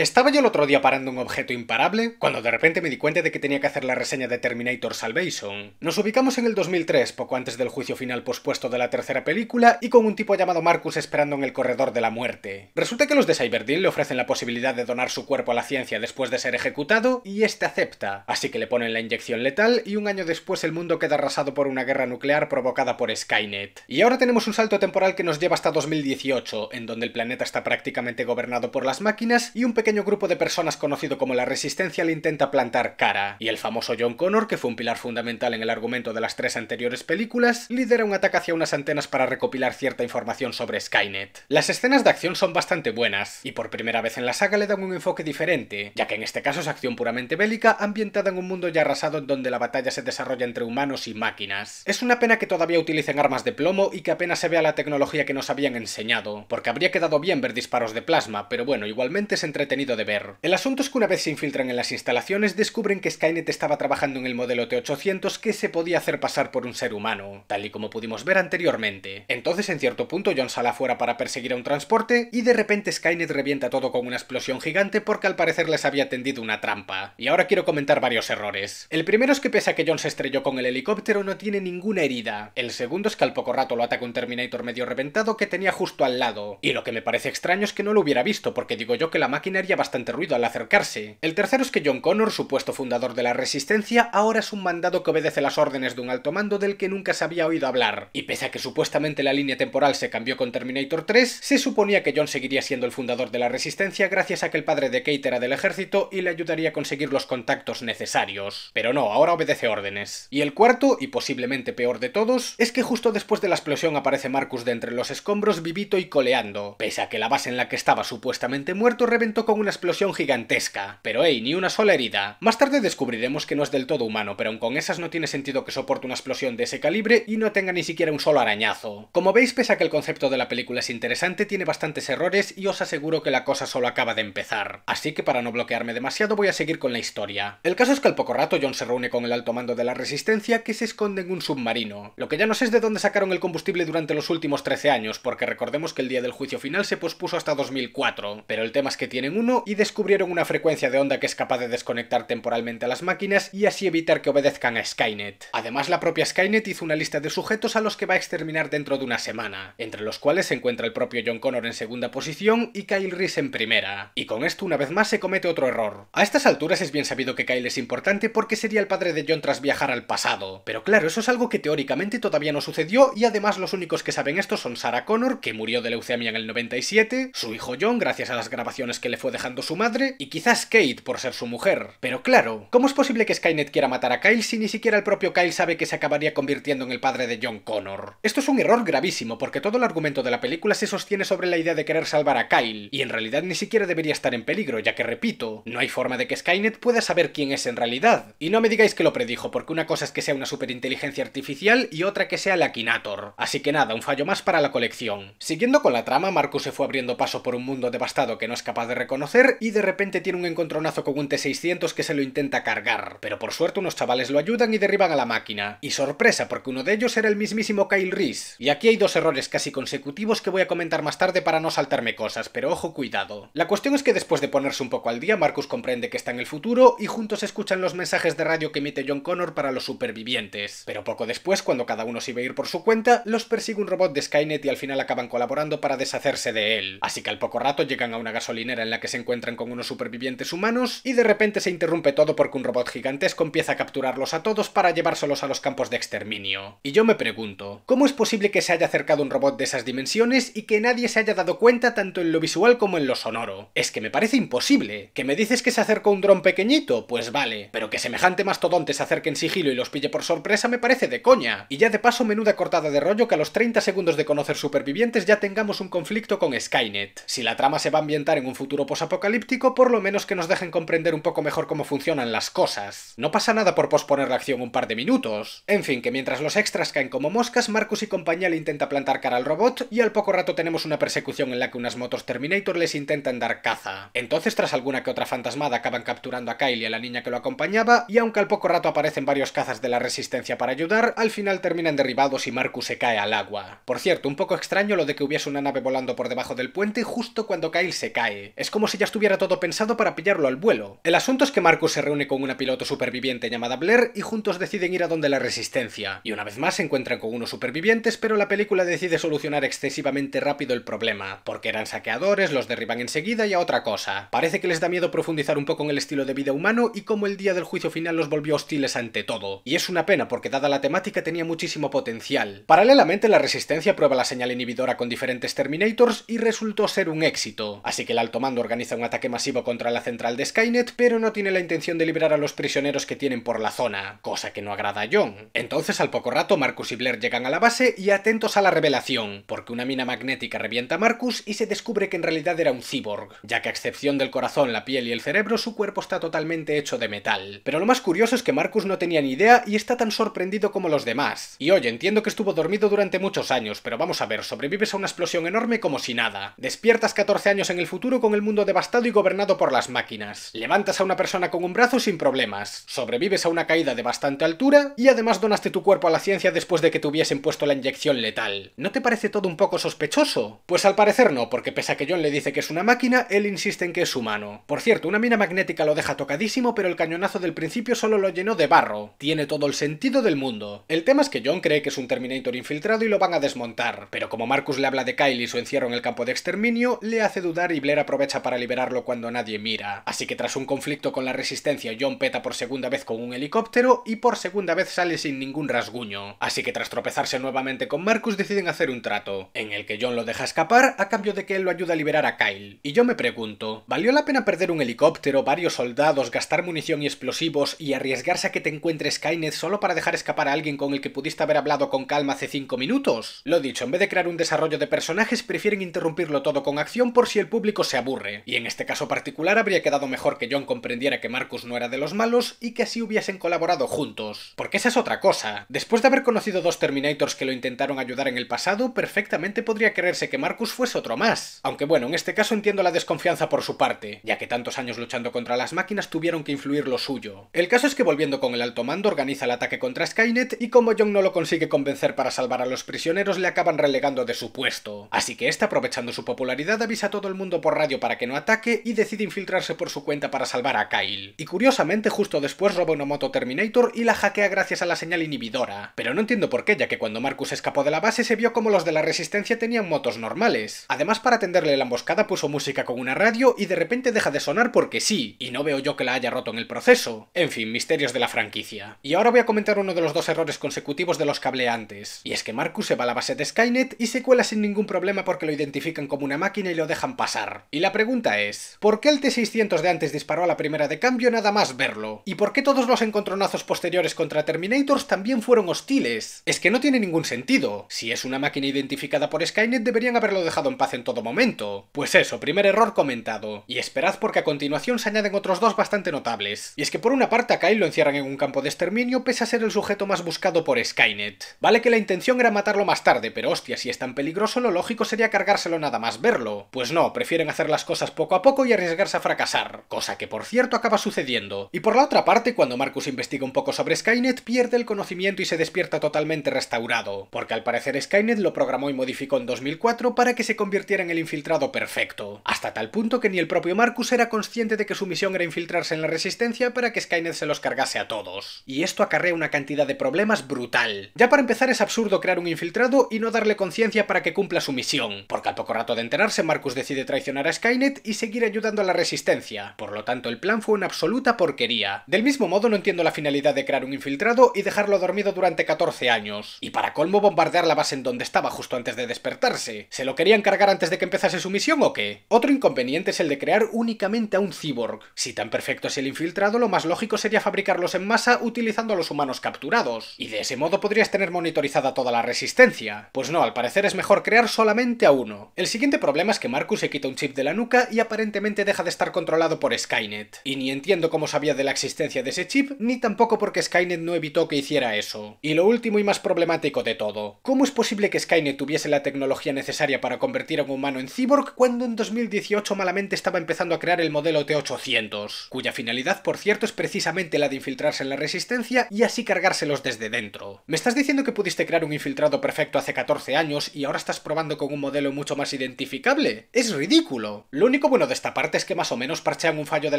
Estaba yo el otro día parando un objeto imparable cuando de repente me di cuenta de que tenía que hacer la reseña de Terminator Salvation. Nos ubicamos en el 2003, poco antes del juicio final pospuesto de la tercera película, y con un tipo llamado Marcus esperando en el corredor de la muerte. Resulta que los de Cyberdeal le ofrecen la posibilidad de donar su cuerpo a la ciencia después de ser ejecutado, y este acepta. Así que le ponen la inyección letal y un año después el mundo queda arrasado por una guerra nuclear provocada por Skynet. Y ahora tenemos un salto temporal que nos lleva hasta 2018, en donde el planeta está prácticamente gobernado por las máquinas y un pequeño grupo de personas conocido como la Resistencia le intenta plantar cara, y el famoso John Connor, que fue un pilar fundamental en el argumento de las tres anteriores películas, lidera un ataque hacia unas antenas para recopilar cierta información sobre Skynet. Las escenas de acción son bastante buenas, y por primera vez en la saga le dan un enfoque diferente, ya que en este caso es acción puramente bélica ambientada en un mundo ya arrasado en donde la batalla se desarrolla entre humanos y máquinas. Es una pena que todavía utilicen armas de plomo y que apenas se vea la tecnología que nos habían enseñado, porque habría quedado bien ver disparos de plasma, pero bueno, igualmente se entre tenido de ver. El asunto es que una vez se infiltran en las instalaciones, descubren que Skynet estaba trabajando en el modelo T-800 que se podía hacer pasar por un ser humano, tal y como pudimos ver anteriormente. Entonces, en cierto punto, John sale afuera para perseguir a un transporte y de repente Skynet revienta todo con una explosión gigante porque al parecer les había tendido una trampa. Y ahora quiero comentar varios errores. El primero es que pese a que John se estrelló con el helicóptero no tiene ninguna herida. El segundo es que al poco rato lo ataca un Terminator medio reventado que tenía justo al lado. Y lo que me parece extraño es que no lo hubiera visto porque digo yo que la máquina ya bastante ruido al acercarse. El tercero es que John Connor, supuesto fundador de la Resistencia, ahora es un mandado que obedece las órdenes de un alto mando del que nunca se había oído hablar. Y pese a que supuestamente la línea temporal se cambió con Terminator 3, se suponía que John seguiría siendo el fundador de la Resistencia gracias a que el padre de Kate era del ejército y le ayudaría a conseguir los contactos necesarios. Pero no, ahora obedece órdenes. Y el cuarto, y posiblemente peor de todos, es que justo después de la explosión aparece Marcus de entre los escombros vivito y coleando, pese a que la base en la que estaba supuestamente muerto reventó con una explosión gigantesca, pero hey, ni una sola herida. Más tarde descubriremos que no es del todo humano, pero aun con esas no tiene sentido que soporte una explosión de ese calibre y no tenga ni siquiera un solo arañazo. Como veis, pese a que el concepto de la película es interesante, tiene bastantes errores y os aseguro que la cosa solo acaba de empezar. Así que para no bloquearme demasiado voy a seguir con la historia. El caso es que al poco rato John se reúne con el alto mando de la resistencia que se esconde en un submarino. Lo que ya no sé es de dónde sacaron el combustible durante los últimos 13 años, porque recordemos que el día del juicio final se pospuso hasta 2004, pero el tema es que tienen un y descubrieron una frecuencia de onda que es capaz de desconectar temporalmente a las máquinas y así evitar que obedezcan a Skynet. Además, la propia Skynet hizo una lista de sujetos a los que va a exterminar dentro de una semana, entre los cuales se encuentra el propio John Connor en segunda posición y Kyle Reese en primera. Y con esto una vez más se comete otro error. A estas alturas es bien sabido que Kyle es importante porque sería el padre de John tras viajar al pasado, pero claro, eso es algo que teóricamente todavía no sucedió y además los únicos que saben esto son Sarah Connor, que murió de leucemia en el 97, su hijo John gracias a las grabaciones que le fue dejando su madre y quizás Kate por ser su mujer. Pero claro, ¿cómo es posible que Skynet quiera matar a Kyle si ni siquiera el propio Kyle sabe que se acabaría convirtiendo en el padre de John Connor? Esto es un error gravísimo porque todo el argumento de la película se sostiene sobre la idea de querer salvar a Kyle y en realidad ni siquiera debería estar en peligro, ya que repito, no hay forma de que Skynet pueda saber quién es en realidad. Y no me digáis que lo predijo porque una cosa es que sea una superinteligencia artificial y otra que sea el Akinator. Así que nada, un fallo más para la colección. Siguiendo con la trama, Marcus se fue abriendo paso por un mundo devastado que no es capaz de reconocer y de repente tiene un encontronazo con un T-600 que se lo intenta cargar, pero por suerte unos chavales lo ayudan y derriban a la máquina. Y sorpresa, porque uno de ellos era el mismísimo Kyle Reese. Y aquí hay dos errores casi consecutivos que voy a comentar más tarde para no saltarme cosas, pero ojo cuidado. La cuestión es que después de ponerse un poco al día, Marcus comprende que está en el futuro y juntos escuchan los mensajes de radio que emite John Connor para los supervivientes. Pero poco después, cuando cada uno se iba a ir por su cuenta, los persigue un robot de Skynet y al final acaban colaborando para deshacerse de él. Así que al poco rato llegan a una gasolinera en la que se encuentran con unos supervivientes humanos, y de repente se interrumpe todo porque un robot gigantesco empieza a capturarlos a todos para llevárselos a los campos de exterminio. Y yo me pregunto, ¿cómo es posible que se haya acercado un robot de esas dimensiones y que nadie se haya dado cuenta tanto en lo visual como en lo sonoro? Es que me parece imposible. ¿Que me dices que se acercó un dron pequeñito? Pues vale, pero que semejante mastodonte se acerque en sigilo y los pille por sorpresa me parece de coña. Y ya de paso menuda cortada de rollo que a los 30 segundos de conocer supervivientes ya tengamos un conflicto con Skynet. Si la trama se va a ambientar en un futuro posible apocalíptico, por lo menos que nos dejen comprender un poco mejor cómo funcionan las cosas. No pasa nada por posponer la acción un par de minutos. En fin, que mientras los extras caen como moscas, Marcus y compañía le intenta plantar cara al robot y al poco rato tenemos una persecución en la que unas motos Terminator les intentan dar caza. Entonces, tras alguna que otra fantasmada, acaban capturando a Kyle y a la niña que lo acompañaba, y aunque al poco rato aparecen varios cazas de la resistencia para ayudar, al final terminan derribados y Marcus se cae al agua. Por cierto, un poco extraño lo de que hubiese una nave volando por debajo del puente justo cuando Kyle se cae. Es como si ya estuviera todo pensado para pillarlo al vuelo. El asunto es que Marcus se reúne con una piloto superviviente llamada Blair y juntos deciden ir a donde la resistencia. Y una vez más se encuentran con unos supervivientes, pero la película decide solucionar excesivamente rápido el problema, porque eran saqueadores, los derriban enseguida y a otra cosa. Parece que les da miedo profundizar un poco en el estilo de vida humano y cómo el día del juicio final los volvió hostiles ante todo. Y es una pena porque dada la temática tenía muchísimo potencial. Paralelamente la resistencia prueba la señal inhibidora con diferentes Terminators y resultó ser un éxito, así que el alto mando organiza un ataque masivo contra la central de Skynet, pero no tiene la intención de liberar a los prisioneros que tienen por la zona, cosa que no agrada a John. Entonces, al poco rato, Marcus y Blair llegan a la base y atentos a la revelación, porque una mina magnética revienta a Marcus y se descubre que en realidad era un cyborg, ya que a excepción del corazón, la piel y el cerebro, su cuerpo está totalmente hecho de metal. Pero lo más curioso es que Marcus no tenía ni idea y está tan sorprendido como los demás. Y oye, entiendo que estuvo dormido durante muchos años, pero vamos a ver, sobrevives a una explosión enorme como si nada. Despiertas 14 años en el futuro con el mundo devastado y gobernado por las máquinas. Levantas a una persona con un brazo sin problemas, sobrevives a una caída de bastante altura y además donaste tu cuerpo a la ciencia después de que te hubiesen puesto la inyección letal. ¿No te parece todo un poco sospechoso? Pues al parecer no, porque pese a que John le dice que es una máquina, él insiste en que es humano. Por cierto, una mina magnética lo deja tocadísimo, pero el cañonazo del principio solo lo llenó de barro. Tiene todo el sentido del mundo. El tema es que John cree que es un Terminator infiltrado y lo van a desmontar, pero como Marcus le habla de Kyle y su encierro en el campo de exterminio, le hace dudar y Blair aprovecha para para liberarlo cuando nadie mira. Así que tras un conflicto con la resistencia, John peta por segunda vez con un helicóptero y por segunda vez sale sin ningún rasguño. Así que tras tropezarse nuevamente con Marcus deciden hacer un trato, en el que John lo deja escapar a cambio de que él lo ayuda a liberar a Kyle. Y yo me pregunto, ¿valió la pena perder un helicóptero, varios soldados, gastar munición y explosivos y arriesgarse a que te encuentres Skynet solo para dejar escapar a alguien con el que pudiste haber hablado con calma hace 5 minutos? Lo dicho, en vez de crear un desarrollo de personajes prefieren interrumpirlo todo con acción por si el público se aburre y en este caso particular habría quedado mejor que John comprendiera que Marcus no era de los malos y que así hubiesen colaborado juntos. Porque esa es otra cosa. Después de haber conocido dos Terminators que lo intentaron ayudar en el pasado, perfectamente podría creerse que Marcus fuese otro más. Aunque bueno, en este caso entiendo la desconfianza por su parte, ya que tantos años luchando contra las máquinas tuvieron que influir lo suyo. El caso es que volviendo con el alto mando organiza el ataque contra Skynet y como John no lo consigue convencer para salvar a los prisioneros le acaban relegando de su puesto. Así que este aprovechando su popularidad avisa a todo el mundo por radio para que ataque y decide infiltrarse por su cuenta para salvar a Kyle. Y curiosamente justo después roba una moto Terminator y la hackea gracias a la señal inhibidora. Pero no entiendo por qué, ya que cuando Marcus escapó de la base se vio como los de la Resistencia tenían motos normales. Además para atenderle la emboscada puso música con una radio y de repente deja de sonar porque sí, y no veo yo que la haya roto en el proceso. En fin, misterios de la franquicia. Y ahora voy a comentar uno de los dos errores consecutivos de los cableantes. Y es que Marcus se va a la base de Skynet y se cuela sin ningún problema porque lo identifican como una máquina y lo dejan pasar. Y la pregunta es, ¿por qué el T-600 de antes disparó a la primera de cambio nada más verlo? ¿Y por qué todos los encontronazos posteriores contra Terminators también fueron hostiles? Es que no tiene ningún sentido. Si es una máquina identificada por Skynet deberían haberlo dejado en paz en todo momento. Pues eso, primer error comentado. Y esperad porque a continuación se añaden otros dos bastante notables. Y es que por una parte a Kyle lo encierran en un campo de exterminio pese a ser el sujeto más buscado por Skynet. Vale que la intención era matarlo más tarde, pero hostia, si es tan peligroso lo lógico sería cargárselo nada más verlo. Pues no, prefieren hacer las cosas poco a poco y arriesgarse a fracasar, cosa que por cierto acaba sucediendo. Y por la otra parte, cuando Marcus investiga un poco sobre Skynet, pierde el conocimiento y se despierta totalmente restaurado, porque al parecer Skynet lo programó y modificó en 2004 para que se convirtiera en el infiltrado perfecto, hasta tal punto que ni el propio Marcus era consciente de que su misión era infiltrarse en la resistencia para que Skynet se los cargase a todos. Y esto acarrea una cantidad de problemas brutal. Ya para empezar es absurdo crear un infiltrado y no darle conciencia para que cumpla su misión, porque al poco rato de enterarse Marcus decide traicionar a Skynet y seguir ayudando a la resistencia. Por lo tanto, el plan fue una absoluta porquería. Del mismo modo, no entiendo la finalidad de crear un infiltrado y dejarlo dormido durante 14 años. Y para colmo, bombardear la base en donde estaba justo antes de despertarse. ¿Se lo querían cargar antes de que empezase su misión o qué? Otro inconveniente es el de crear únicamente a un cyborg. Si tan perfecto es el infiltrado, lo más lógico sería fabricarlos en masa utilizando a los humanos capturados. Y de ese modo podrías tener monitorizada toda la resistencia. Pues no, al parecer es mejor crear solamente a uno. El siguiente problema es que Marcus se quita un chip de la nuca y aparentemente deja de estar controlado por Skynet. Y ni entiendo cómo sabía de la existencia de ese chip, ni tampoco porque Skynet no evitó que hiciera eso. Y lo último y más problemático de todo, ¿cómo es posible que Skynet tuviese la tecnología necesaria para convertir a un humano en cyborg cuando en 2018 malamente estaba empezando a crear el modelo T-800, cuya finalidad por cierto es precisamente la de infiltrarse en la resistencia y así cargárselos desde dentro? ¿Me estás diciendo que pudiste crear un infiltrado perfecto hace 14 años y ahora estás probando con un modelo mucho más identificable? Es ridículo único bueno de esta parte es que más o menos parchean un fallo de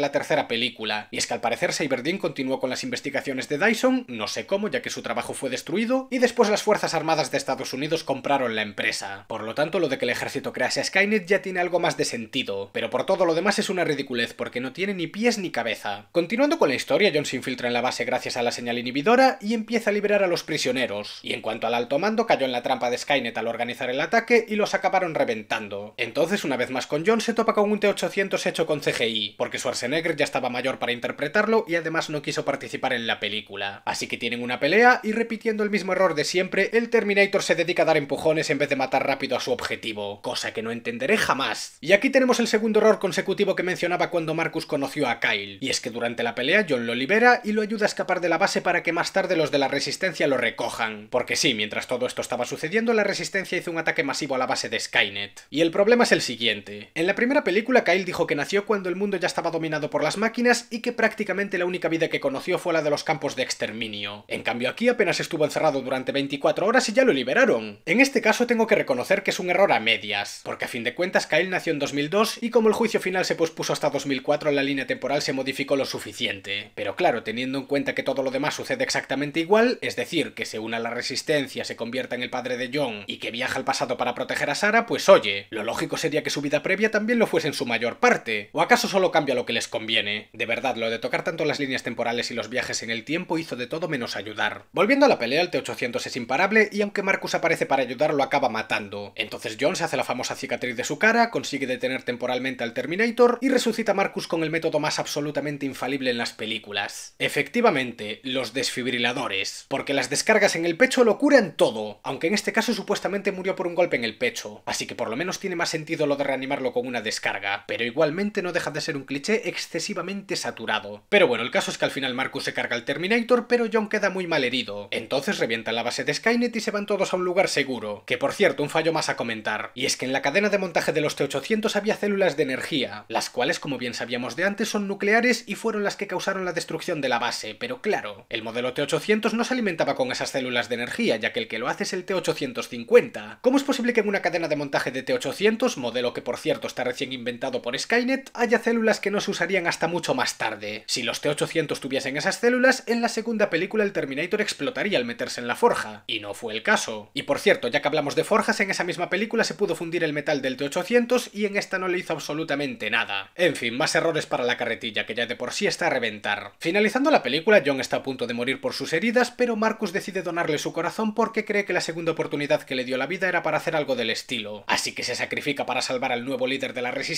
la tercera película, y es que al parecer Cyberdean continuó con las investigaciones de Dyson, no sé cómo, ya que su trabajo fue destruido, y después las Fuerzas Armadas de Estados Unidos compraron la empresa. Por lo tanto, lo de que el ejército crease a Skynet ya tiene algo más de sentido, pero por todo lo demás es una ridiculez porque no tiene ni pies ni cabeza. Continuando con la historia, John se infiltra en la base gracias a la señal inhibidora y empieza a liberar a los prisioneros, y en cuanto al alto mando cayó en la trampa de Skynet al organizar el ataque y los acabaron reventando. Entonces, una vez más con John, se topa con un T-800 hecho con CGI, porque Schwarzenegger ya estaba mayor para interpretarlo y además no quiso participar en la película. Así que tienen una pelea y repitiendo el mismo error de siempre, el Terminator se dedica a dar empujones en vez de matar rápido a su objetivo, cosa que no entenderé jamás. Y aquí tenemos el segundo error consecutivo que mencionaba cuando Marcus conoció a Kyle, y es que durante la pelea John lo libera y lo ayuda a escapar de la base para que más tarde los de la Resistencia lo recojan. Porque sí, mientras todo esto estaba sucediendo, la Resistencia hizo un ataque masivo a la base de Skynet. Y el problema es el siguiente. En la primera película película, Kyle dijo que nació cuando el mundo ya estaba dominado por las máquinas y que prácticamente la única vida que conoció fue la de los campos de exterminio. En cambio aquí apenas estuvo encerrado durante 24 horas y ya lo liberaron. En este caso tengo que reconocer que es un error a medias, porque a fin de cuentas Kyle nació en 2002 y como el juicio final se pospuso hasta 2004 la línea temporal se modificó lo suficiente. Pero claro, teniendo en cuenta que todo lo demás sucede exactamente igual, es decir, que se una a la resistencia, se convierta en el padre de John y que viaja al pasado para proteger a Sara, pues oye, lo lógico sería que su vida previa también lo fuese pues en su mayor parte? ¿O acaso solo cambia lo que les conviene? De verdad, lo de tocar tanto las líneas temporales y los viajes en el tiempo hizo de todo menos ayudar. Volviendo a la pelea, el T-800 es imparable y aunque Marcus aparece para ayudarlo acaba matando. Entonces John se hace la famosa cicatriz de su cara, consigue detener temporalmente al Terminator y resucita a Marcus con el método más absolutamente infalible en las películas. Efectivamente, los desfibriladores, porque las descargas en el pecho lo curan todo, aunque en este caso supuestamente murió por un golpe en el pecho, así que por lo menos tiene más sentido lo de reanimarlo con una descarga pero igualmente no deja de ser un cliché excesivamente saturado. Pero bueno, el caso es que al final Marcus se carga al Terminator, pero John queda muy mal herido. Entonces revientan la base de Skynet y se van todos a un lugar seguro. Que por cierto, un fallo más a comentar, y es que en la cadena de montaje de los T-800 había células de energía, las cuales, como bien sabíamos de antes, son nucleares y fueron las que causaron la destrucción de la base, pero claro, el modelo T-800 no se alimentaba con esas células de energía, ya que el que lo hace es el T-850. ¿Cómo es posible que en una cadena de montaje de T-800, modelo que por cierto está recién inventado por Skynet haya células que no se usarían hasta mucho más tarde. Si los T-800 tuviesen esas células, en la segunda película el Terminator explotaría al meterse en la forja. Y no fue el caso. Y por cierto, ya que hablamos de forjas, en esa misma película se pudo fundir el metal del T-800 y en esta no le hizo absolutamente nada. En fin, más errores para la carretilla, que ya de por sí está a reventar. Finalizando la película, John está a punto de morir por sus heridas, pero Marcus decide donarle su corazón porque cree que la segunda oportunidad que le dio la vida era para hacer algo del estilo. Así que se sacrifica para salvar al nuevo líder de la resistencia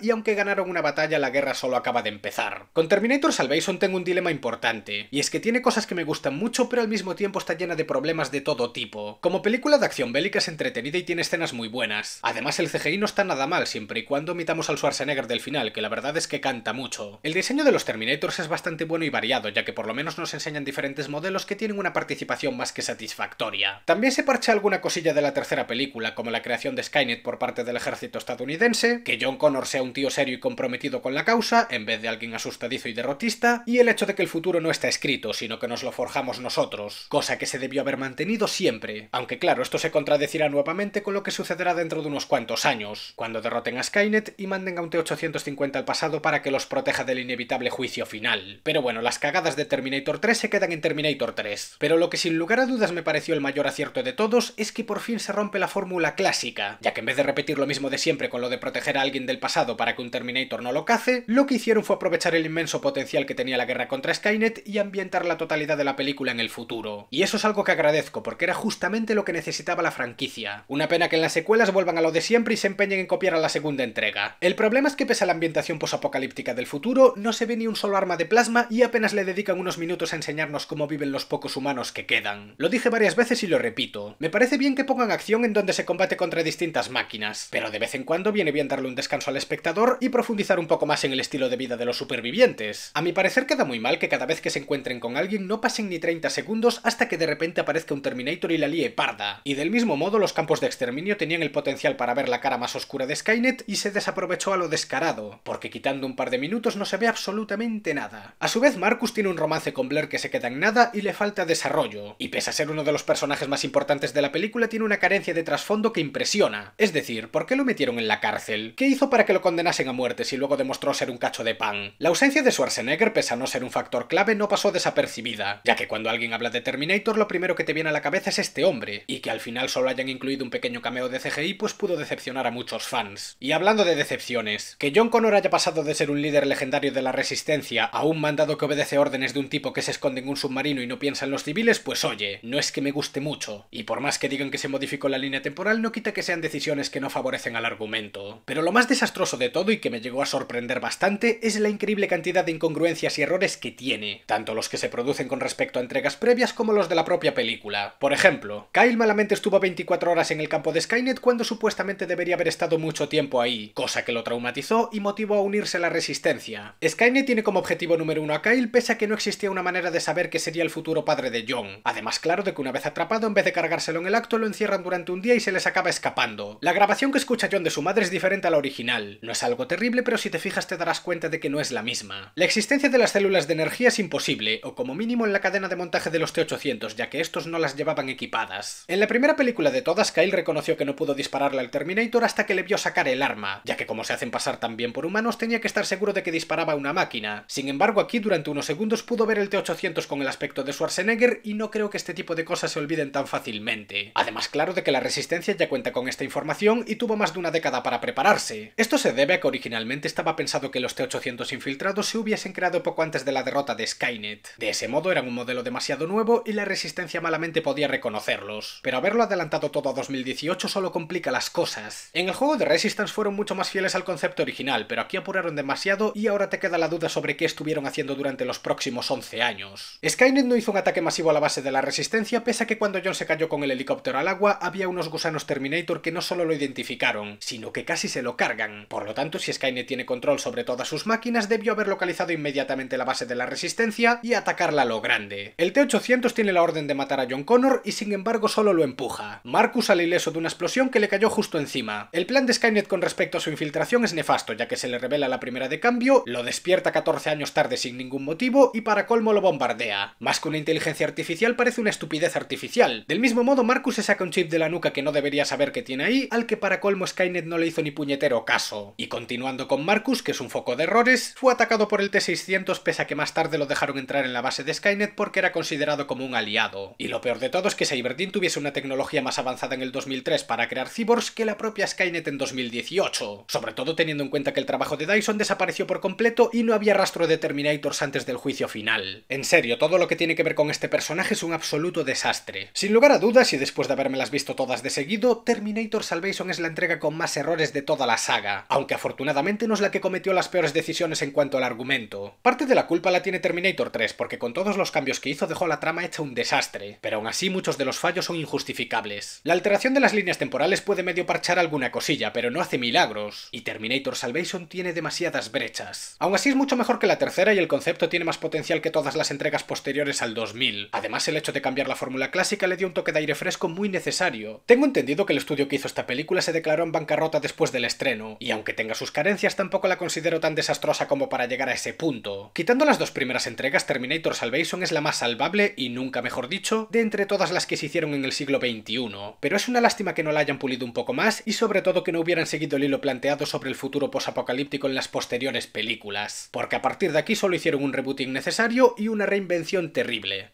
y aunque ganaron una batalla, la guerra solo acaba de empezar. Con Terminator Salvation tengo un dilema importante, y es que tiene cosas que me gustan mucho, pero al mismo tiempo está llena de problemas de todo tipo. Como película de acción bélica es entretenida y tiene escenas muy buenas. Además, el CGI no está nada mal, siempre y cuando omitamos al Schwarzenegger del final, que la verdad es que canta mucho. El diseño de los Terminators es bastante bueno y variado, ya que por lo menos nos enseñan diferentes modelos que tienen una participación más que satisfactoria. También se parcha alguna cosilla de la tercera película, como la creación de Skynet por parte del ejército estadounidense, que John Connor sea un tío serio y comprometido con la causa, en vez de alguien asustadizo y derrotista, y el hecho de que el futuro no está escrito, sino que nos lo forjamos nosotros, cosa que se debió haber mantenido siempre. Aunque claro, esto se contradecirá nuevamente con lo que sucederá dentro de unos cuantos años, cuando derroten a Skynet y manden a un T-850 al pasado para que los proteja del inevitable juicio final. Pero bueno, las cagadas de Terminator 3 se quedan en Terminator 3. Pero lo que sin lugar a dudas me pareció el mayor acierto de todos es que por fin se rompe la fórmula clásica, ya que en vez de repetir lo mismo de siempre con lo de proteger a alguien del pasado para que un Terminator no lo cace, lo que hicieron fue aprovechar el inmenso potencial que tenía la guerra contra Skynet y ambientar la totalidad de la película en el futuro. Y eso es algo que agradezco, porque era justamente lo que necesitaba la franquicia. Una pena que en las secuelas vuelvan a lo de siempre y se empeñen en copiar a la segunda entrega. El problema es que pese a la ambientación posapocalíptica del futuro, no se ve ni un solo arma de plasma y apenas le dedican unos minutos a enseñarnos cómo viven los pocos humanos que quedan. Lo dije varias veces y lo repito. Me parece bien que pongan acción en donde se combate contra distintas máquinas, pero de vez en cuando viene bien darle un descanso al espectador y profundizar un poco más en el estilo de vida de los supervivientes. A mi parecer queda muy mal que cada vez que se encuentren con alguien no pasen ni 30 segundos hasta que de repente aparezca un Terminator y la líe parda. Y del mismo modo los campos de exterminio tenían el potencial para ver la cara más oscura de Skynet y se desaprovechó a lo descarado, porque quitando un par de minutos no se ve absolutamente nada. A su vez Marcus tiene un romance con Blair que se queda en nada y le falta desarrollo, y pese a ser uno de los personajes más importantes de la película tiene una carencia de trasfondo que impresiona. Es decir, ¿por qué lo metieron en la cárcel? hizo para que lo condenasen a muerte si luego demostró ser un cacho de pan. La ausencia de Schwarzenegger, pese a no ser un factor clave, no pasó desapercibida, ya que cuando alguien habla de Terminator lo primero que te viene a la cabeza es este hombre, y que al final solo hayan incluido un pequeño cameo de CGI pues pudo decepcionar a muchos fans. Y hablando de decepciones, que John Connor haya pasado de ser un líder legendario de la resistencia a un mandado que obedece órdenes de un tipo que se esconde en un submarino y no piensa en los civiles, pues oye, no es que me guste mucho. Y por más que digan que se modificó la línea temporal, no quita que sean decisiones que no favorecen al argumento. Pero lo más más desastroso de todo y que me llegó a sorprender bastante es la increíble cantidad de incongruencias y errores que tiene, tanto los que se producen con respecto a entregas previas como los de la propia película. Por ejemplo, Kyle malamente estuvo 24 horas en el campo de Skynet cuando supuestamente debería haber estado mucho tiempo ahí, cosa que lo traumatizó y motivó a unirse a la resistencia. Skynet tiene como objetivo número uno a Kyle pese a que no existía una manera de saber que sería el futuro padre de John. Además, claro de que una vez atrapado, en vez de cargárselo en el acto, lo encierran durante un día y se les acaba escapando. La grabación que escucha John de su madre es diferente a la original original. No es algo terrible, pero si te fijas te darás cuenta de que no es la misma. La existencia de las células de energía es imposible, o como mínimo en la cadena de montaje de los T-800, ya que estos no las llevaban equipadas. En la primera película de todas, Kyle reconoció que no pudo dispararle al Terminator hasta que le vio sacar el arma, ya que como se hacen pasar tan bien por humanos, tenía que estar seguro de que disparaba una máquina. Sin embargo, aquí durante unos segundos pudo ver el T-800 con el aspecto de Schwarzenegger y no creo que este tipo de cosas se olviden tan fácilmente. Además, claro de que la Resistencia ya cuenta con esta información y tuvo más de una década para prepararse, esto se debe a que originalmente estaba pensado que los T-800 infiltrados se hubiesen creado poco antes de la derrota de Skynet. De ese modo eran un modelo demasiado nuevo y la resistencia malamente podía reconocerlos. Pero haberlo adelantado todo a 2018 solo complica las cosas. En el juego de Resistance fueron mucho más fieles al concepto original, pero aquí apuraron demasiado y ahora te queda la duda sobre qué estuvieron haciendo durante los próximos 11 años. Skynet no hizo un ataque masivo a la base de la resistencia, pese a que cuando John se cayó con el helicóptero al agua había unos gusanos Terminator que no solo lo identificaron, sino que casi se lo cargaron por lo tanto, si Skynet tiene control sobre todas sus máquinas, debió haber localizado inmediatamente la base de la resistencia y atacarla a lo grande. El T-800 tiene la orden de matar a John Connor y sin embargo solo lo empuja. Marcus sale ileso de una explosión que le cayó justo encima. El plan de Skynet con respecto a su infiltración es nefasto, ya que se le revela la primera de cambio, lo despierta 14 años tarde sin ningún motivo y para colmo lo bombardea. Más que una inteligencia artificial parece una estupidez artificial. Del mismo modo, Marcus se saca un chip de la nuca que no debería saber que tiene ahí, al que para colmo Skynet no le hizo ni puñetero caso. Y continuando con Marcus, que es un foco de errores, fue atacado por el T-600 pese a que más tarde lo dejaron entrar en la base de Skynet porque era considerado como un aliado. Y lo peor de todo es que Cyberdyne tuviese una tecnología más avanzada en el 2003 para crear cyborgs que la propia Skynet en 2018, sobre todo teniendo en cuenta que el trabajo de Dyson desapareció por completo y no había rastro de Terminators antes del juicio final. En serio, todo lo que tiene que ver con este personaje es un absoluto desastre. Sin lugar a dudas, y después de haberme las visto todas de seguido, Terminator Salvation es la entrega con más errores de toda la saga, aunque afortunadamente no es la que cometió las peores decisiones en cuanto al argumento. Parte de la culpa la tiene Terminator 3, porque con todos los cambios que hizo dejó la trama hecha un desastre, pero aún así muchos de los fallos son injustificables. La alteración de las líneas temporales puede medio parchar alguna cosilla, pero no hace milagros, y Terminator Salvation tiene demasiadas brechas. Aún así es mucho mejor que la tercera y el concepto tiene más potencial que todas las entregas posteriores al 2000. Además el hecho de cambiar la fórmula clásica le dio un toque de aire fresco muy necesario. Tengo entendido que el estudio que hizo esta película se declaró en bancarrota después del estreno, y aunque tenga sus carencias tampoco la considero tan desastrosa como para llegar a ese punto. Quitando las dos primeras entregas, Terminator Salvation es la más salvable, y nunca mejor dicho, de entre todas las que se hicieron en el siglo XXI, pero es una lástima que no la hayan pulido un poco más y sobre todo que no hubieran seguido el hilo planteado sobre el futuro posapocalíptico en las posteriores películas, porque a partir de aquí solo hicieron un rebooting necesario y una reinvención terrible.